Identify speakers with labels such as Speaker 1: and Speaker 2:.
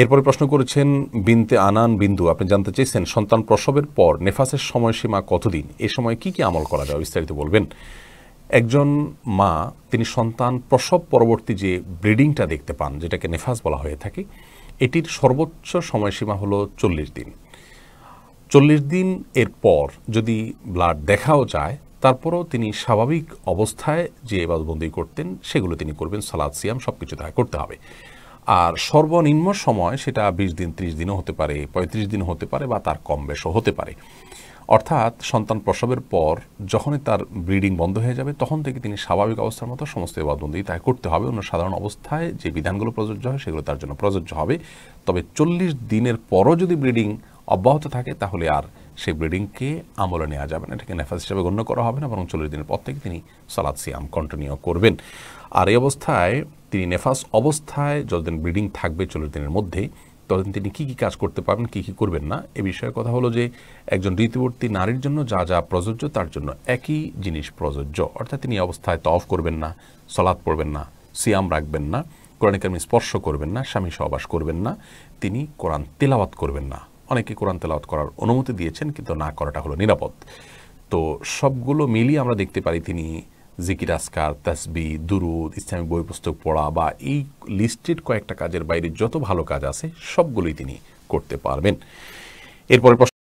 Speaker 1: এরপরে প্রশ্ন করেছেন বিনতে আনান বিন্দু আপনি জানতে চেয়েছেন সন্তান প্রসবের পর নেফাসের সময়সীমা কতদিন এ সময় কি কি আমল করা যায় বিস্তারিত বলবেন একজন মা তিনি সন্তান প্রসব পরবর্তী যে ব্লিডিংটা দেখতে পান যেটাকে নেফাস বলা হয়ে থাকে এটির সর্বোচ্চ সময়সীমা হলো চল্লিশ দিন চল্লিশ দিন এর পর যদি ব্লাড দেখাও যায় তারপরও তিনি স্বাভাবিক অবস্থায় যে এবাদবন্দি করতেন সেগুলো তিনি করবেন সালাদ সিয়াম সব কিছু তারা করতে হবে আর সর্বনিম্ন সময় সেটা বিশ দিন ত্রিশ দিনও হতে পারে পঁয়ত্রিশ দিন হতে পারে বা তার কম বেশও হতে পারে অর্থাৎ সন্তান প্রসবের পর যখনই তার ব্রিডিং বন্ধ হয়ে যাবে তখন থেকে তিনি স্বাভাবিক অবস্থার মতো সমস্ত এবাদবন্দি তাই করতে হবে অন্য সাধারণ অবস্থায় যে বিধানগুলো প্রযোজ্য হয় সেগুলো তার জন্য প্রযোজ্য হবে তবে চল্লিশ দিনের পরও যদি ব্রিডিং অব্যাহত থাকে তাহলে আর সেই ব্রিডিংকে আমলে নেওয়া যাবে না এটাকে নেফাজ হিসাবে গণ্য করা হবে না বরং চল্লিশ দিনের পর থেকে তিনি সালাদ সিয়াম কন্টিনিউ করবেন আর এই অবস্থায় তিনি নেফাস অবস্থায় যতদিন ব্রিডিং থাকবে চল্লিশ দিনের মধ্যেই ততদিন তিনি কী কী কাজ করতে পারবেন কী কী করবেন না এ বিষয়ে কথা হলো যে একজন ঋতুবর্তী নারীর জন্য যা যা প্রযোজ্য তার জন্য একই জিনিস প্রযোজ্য অর্থাৎ তিনি অবস্থায় তফ করবেন না সলাদ পড়বেন না সিয়াম রাখবেন না কোরআন স্পর্শ করবেন না স্বামী সহবাস করবেন না তিনি কোরআন তেলাওয়াত করবেন না অনেকে কোরআন তেলাওয়াত করার অনুমতি দিয়েছেন কিন্তু না করাটা হলো নিরাপদ তো সবগুলো মিলিয়ে আমরা দেখতে পারি তিনি জিকির আসকার তাসবি দুরুদ ইসলামিক বই পুস্তক পড়া বা এই লিস্টেড কয়েকটা কাজের বাইরে যত ভালো কাজ আছে সবগুলোই তিনি করতে পারবেন এরপরে